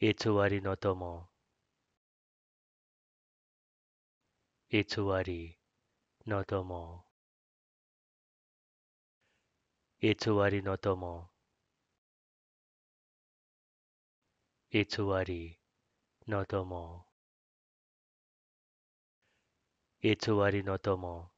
偽りの友偽りの友偽りの友偽りの友偽りの友